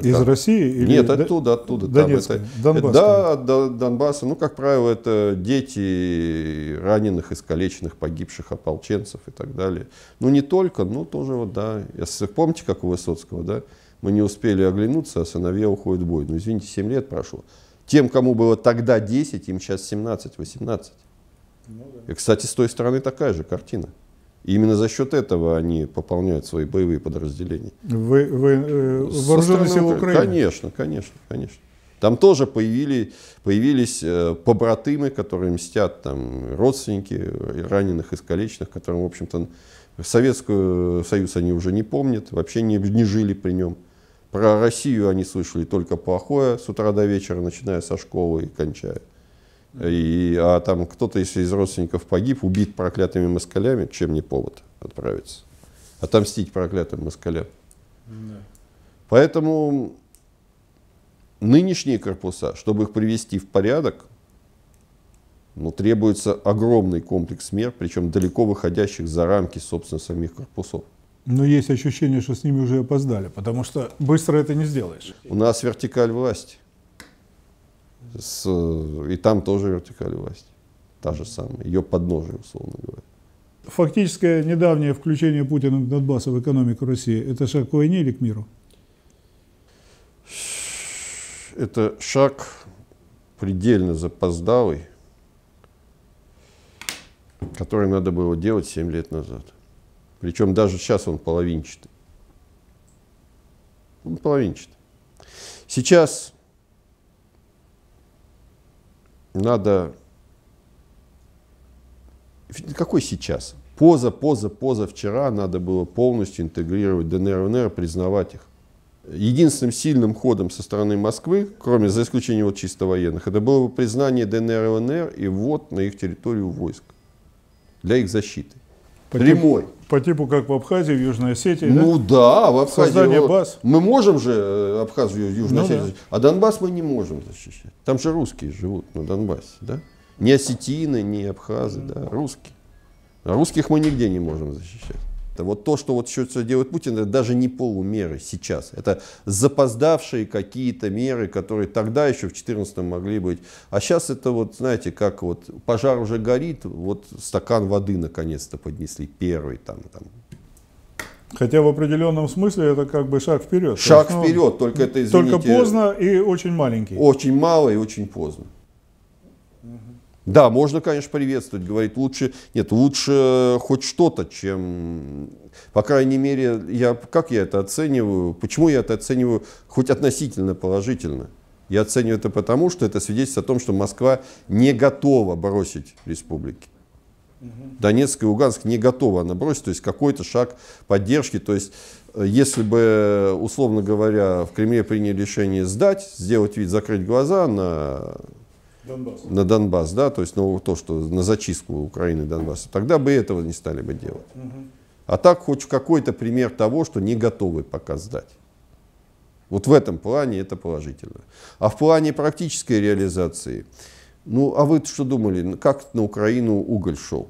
Из как? России? Или Нет, оттуда, оттуда. Донецкая, там это, Да, от Донбасса. Ну, как правило, это дети раненых, искалеченных, погибших ополченцев и так далее. Ну, не только, но тоже вот, да. Если, помните, как у Высоцкого, да? Мы не успели оглянуться, а сыновья уходят в бой. Ну, извините, 7 лет прошло. Тем, кому было тогда 10, им сейчас 17-18. Ну, да. И, кстати, с той стороны такая же картина. И именно за счет этого они пополняют свои боевые подразделения. Вы, вы э, вооруженные силы Украины? Конечно, конечно, конечно. Там тоже появили, появились э, побратимы, которые мстят, там, родственники раненых, и искалеченных, которым, в общем-то, советскую э, Союз они уже не помнят, вообще не, не жили при нем. Про Россию они слышали только плохое с утра до вечера, начиная со школы и кончая и, а там кто-то, если из родственников погиб, убит проклятыми москалями, чем не повод отправиться? Отомстить проклятым москалям. Да. Поэтому нынешние корпуса, чтобы их привести в порядок, ну, требуется огромный комплекс мер, причем далеко выходящих за рамки, собственно, самих корпусов. Но есть ощущение, что с ними уже опоздали, потому что быстро это не сделаешь. У нас вертикаль власти с, и там тоже вертикаль власти, та же самая, ее подножие, условно говоря. Фактическое недавнее включение Путина Донбасса в экономику России – это шаг к войне или к миру? Это шаг предельно запоздалый, который надо было делать 7 лет назад. Причем даже сейчас он половинчатый. Он половинчатый. Сейчас надо... Какой сейчас? Поза, поза, поза. Вчера надо было полностью интегрировать ДНР и НР, признавать их. Единственным сильным ходом со стороны Москвы, кроме за исключением вот чисто военных, это было бы признание ДНР и ЛНР и вот на их территорию войск для их защиты. По прямой. Типу, по типу как в Абхазии, в Южной Осетии. Ну да, да в Абхазии. Создание вот, баз. Мы можем же э, Абхазию, Южную ну, Осетию, да. а Донбасс мы не можем защищать. Там же русские живут на Донбассе, да? Не осетины, не абхазы, да, русские. А русских мы нигде не можем защищать. Это вот то, что вот сейчас делает Путин, это даже не полумеры сейчас. Это запоздавшие какие-то меры, которые тогда еще в 14 могли быть. А сейчас это вот, знаете, как вот пожар уже горит, вот стакан воды наконец-то поднесли, первый там, там Хотя в определенном смысле это как бы шаг вперед. Шаг есть, ну, вперед, только это извините. Только поздно и очень маленький. Очень мало и очень поздно. Да, можно, конечно, приветствовать, говорить лучше, нет, лучше э, хоть что-то, чем, по крайней мере, я, как я это оцениваю, почему я это оцениваю хоть относительно положительно. Я оцениваю это потому, что это свидетельствует о том, что Москва не готова бросить республики. Донецк и Луганск не готовы она бросить, то есть какой-то шаг поддержки. То есть э, если бы, условно говоря, в Кремле приняли решение сдать, сделать вид, закрыть глаза на Донбасс. на Донбасс, да, то есть ну, то, что на зачистку Украины Донбасса, тогда бы этого не стали бы делать. Угу. А так хоть какой-то пример того, что не готовы пока сдать. Вот в этом плане это положительно. А в плане практической реализации, ну, а вы что думали, как на Украину уголь шел?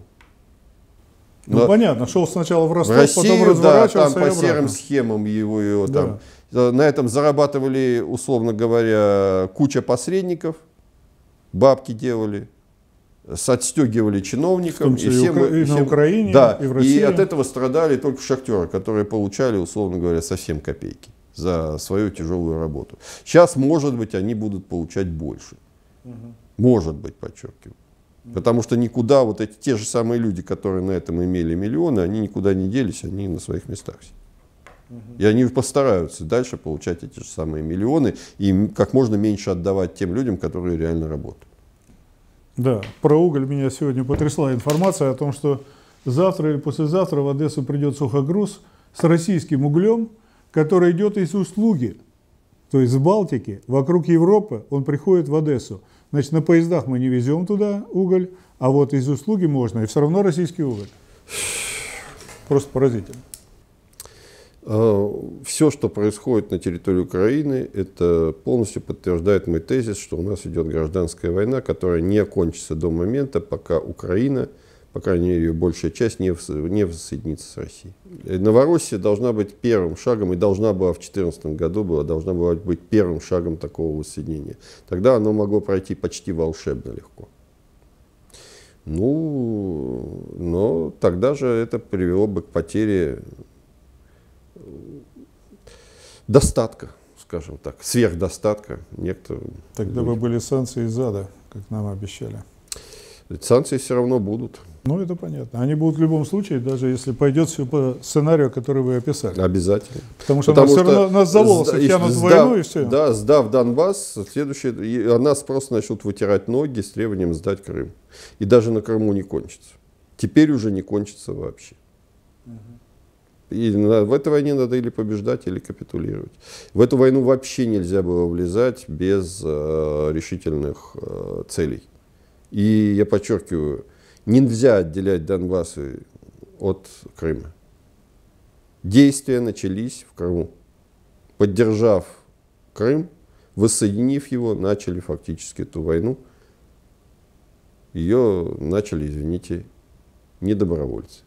Ну, Но, понятно, шел сначала в Ростов, в Россию, потом разворачивался да, там по серым схемам его, его да. там. На этом зарабатывали, условно говоря, куча посредников – бабки делали, отстегивали чиновников. и, все и, мы, и всем, на Украине, да, и в России. И от этого страдали только шахтеры, которые получали, условно говоря, совсем копейки за свою тяжелую работу. Сейчас, может быть, они будут получать больше. Угу. Может быть, подчеркиваю. Угу. Потому что никуда вот эти те же самые люди, которые на этом имели миллионы, они никуда не делись, они на своих местах сидят. И они постараются дальше получать эти же самые миллионы и как можно меньше отдавать тем людям, которые реально работают. Да, про уголь меня сегодня потрясла информация о том, что завтра или послезавтра в Одессу придет сухогруз с российским углем, который идет из услуги, то есть с Балтики, вокруг Европы, он приходит в Одессу. Значит, на поездах мы не везем туда уголь, а вот из услуги можно, и все равно российский уголь. Просто поразительно. А, Все, что происходит на территории Украины, это полностью подтверждает мой тезис, что у нас идет гражданская война, которая не кончится до момента, пока Украина, по крайней мере, ее большая часть, не, не воссоединится с Россией. Э, Новороссия должна быть первым шагом, и должна была в 2014 году, была, должна была быть первым шагом такого воссоединения. Тогда оно могло пройти почти волшебно легко. Ну, но тогда же это привело бы к потере достатка, скажем так, сверхдостатка. Некто, Тогда бы были санкции из ада, как нам обещали. Санкции все равно будут. Ну, это понятно. Они будут в любом случае, даже если пойдет все по сценарию, который вы описали. Обязательно. Потому что, Потому нас, что все равно, нас за волосы сда, тянут сдав, войну и все. Да, сдав Донбасс, следующее, и, а нас просто начнут вытирать ноги с требованием сдать Крым. И даже на Крыму не кончится. Теперь уже не кончится вообще. Угу. И в этой войне надо или побеждать, или капитулировать. В эту войну вообще нельзя было влезать без э, решительных э, целей. И я подчеркиваю, нельзя отделять Донбасс от Крыма. Действия начались в Крыму. Поддержав Крым, воссоединив его, начали фактически эту войну. Ее начали, извините, не добровольцы.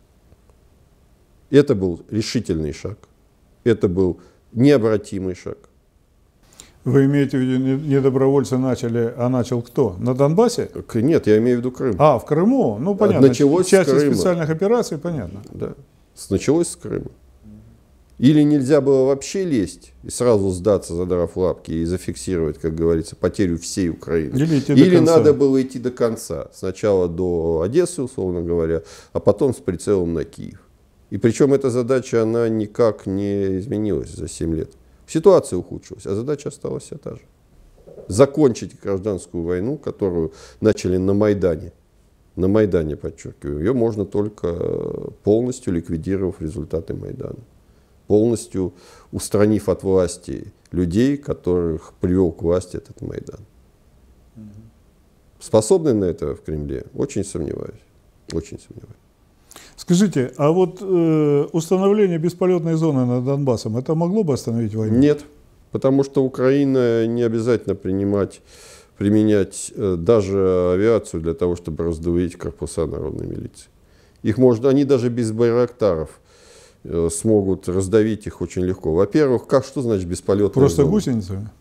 Это был решительный шаг, это был необратимый шаг. Вы имеете в виду, не добровольцы начали, а начал кто? На Донбассе? Нет, я имею в виду Крым. А, в Крыму? Ну, понятно. Началось Часть с Крыма. специальных операций, понятно. Да, началось с Крыма. Или нельзя было вообще лезть и сразу сдаться, задрав лапки, и зафиксировать, как говорится, потерю всей Украины. Или, идти Или надо было идти до конца. Сначала до Одессы, условно говоря, а потом с прицелом на Киев. И причем эта задача, она никак не изменилась за 7 лет. Ситуация ухудшилась, а задача осталась вся та же. Закончить гражданскую войну, которую начали на Майдане. На Майдане, подчеркиваю, ее можно только полностью ликвидировав результаты Майдана. Полностью устранив от власти людей, которых привел к власти этот Майдан. Способны на это в Кремле? Очень сомневаюсь. Очень сомневаюсь. Скажите, а вот э, установление бесполетной зоны над Донбассом, это могло бы остановить войну? Нет, потому что Украина не обязательно принимать, применять э, даже авиацию для того, чтобы раздавить корпуса народной милиции. Их можно, они даже без байрактаров э, смогут раздавить их очень легко. Во-первых, как что значит бесполетная Просто зона? гусеница?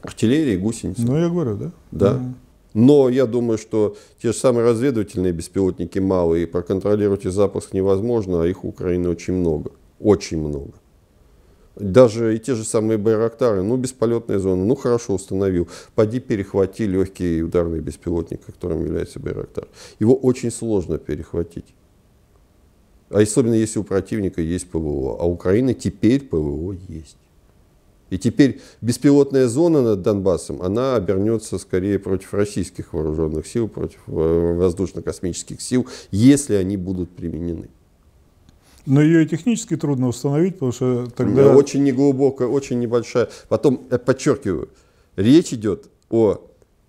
Артиллерия и гусеница. Ну я говорю, да? Да. Mm. Но я думаю, что те же самые разведывательные беспилотники малые, и проконтролировать их запуск невозможно, а их у Украины очень много. Очень много. Даже и те же самые Байрактары, ну, бесполетная зона, ну, хорошо установил. Поди перехвати легкий ударный беспилотник, которым является Байрактар. Его очень сложно перехватить. А особенно если у противника есть ПВО. А у Украины теперь ПВО есть. И теперь беспилотная зона над Донбассом, она обернется скорее против российских вооруженных сил, против э, воздушно-космических сил, если они будут применены. Но ее и технически трудно установить, потому что тогда... Очень неглубокая, очень небольшая. Потом, я э, подчеркиваю, речь идет о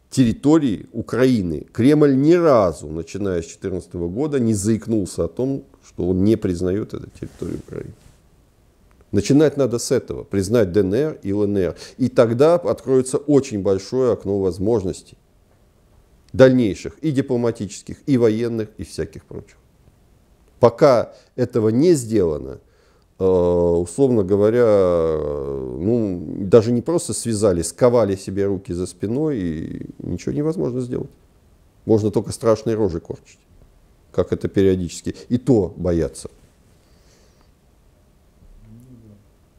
территории Украины. Кремль ни разу, начиная с 2014 года, не заикнулся о том, что он не признает эту территорию Украины. Начинать надо с этого, признать ДНР и ЛНР. И тогда откроется очень большое окно возможностей дальнейших, и дипломатических, и военных, и всяких прочих. Пока этого не сделано, э, условно говоря, ну, даже не просто связали, сковали себе руки за спиной, и ничего невозможно сделать. Можно только страшные рожи корчить, как это периодически. И то бояться.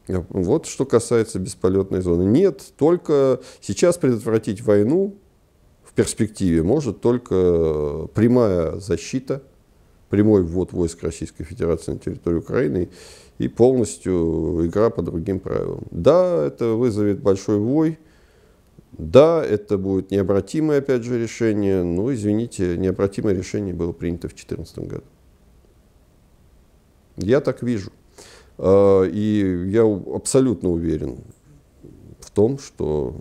Вот что касается бесполетной зоны. Нет, только сейчас предотвратить войну в перспективе может только прямая защита, прямой ввод войск Российской Федерации на территорию Украины и полностью игра по другим правилам. Да, это вызовет большой вой, да, это будет необратимое, опять же, решение, но, извините, необратимое решение было принято в 2014 году. Я так вижу. А, и я абсолютно уверен в том, что...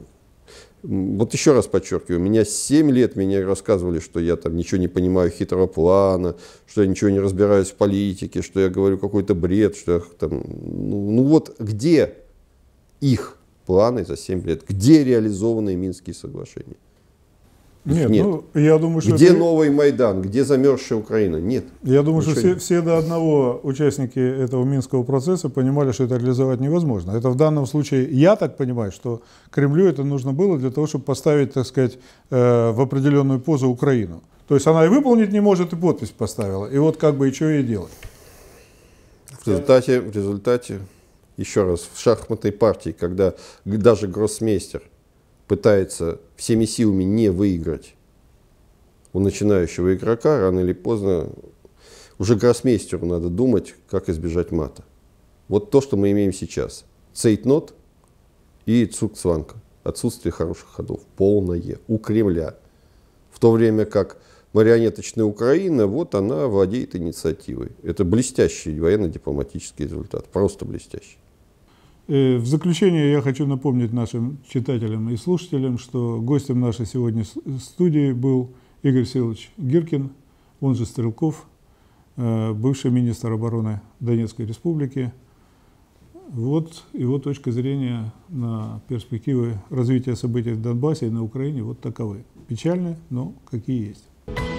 Вот еще раз подчеркиваю, меня 7 лет мне рассказывали, что я там ничего не понимаю хитрого плана, что я ничего не разбираюсь в политике, что я говорю какой-то бред, что я там... Ну, ну, вот где их планы за 7 лет? Где реализованы Минские соглашения? Нет, нет. Ну, я думаю, что где это... новый Майдан, где замерзшая Украина? Нет. Я думаю, что все, все до одного участники этого минского процесса понимали, что это реализовать невозможно. Это в данном случае, я так понимаю, что Кремлю это нужно было для того, чтобы поставить, так сказать, э, в определенную позу Украину. То есть она и выполнить не может, и подпись поставила. И вот как бы и что ей делать. В результате, в результате, еще раз, в шахматной партии, когда даже гроссмейстер – пытается всеми силами не выиграть у начинающего игрока, рано или поздно уже гроссмейстеру надо думать, как избежать мата. Вот то, что мы имеем сейчас. Цейтнот и Цукцванка. Отсутствие хороших ходов. Полное. У Кремля. В то время как марионеточная Украина, вот она владеет инициативой. Это блестящий военно-дипломатический результат. Просто блестящий. Э, в заключение я хочу напомнить нашим читателям и слушателям, что гостем нашей сегодня студии был Игорь Силович Гиркин, он же Стрелков, э, бывший министр обороны Донецкой Республики. Вот его точка зрения на перспективы развития событий в Донбассе и на Украине вот таковы. Печальные, но какие есть.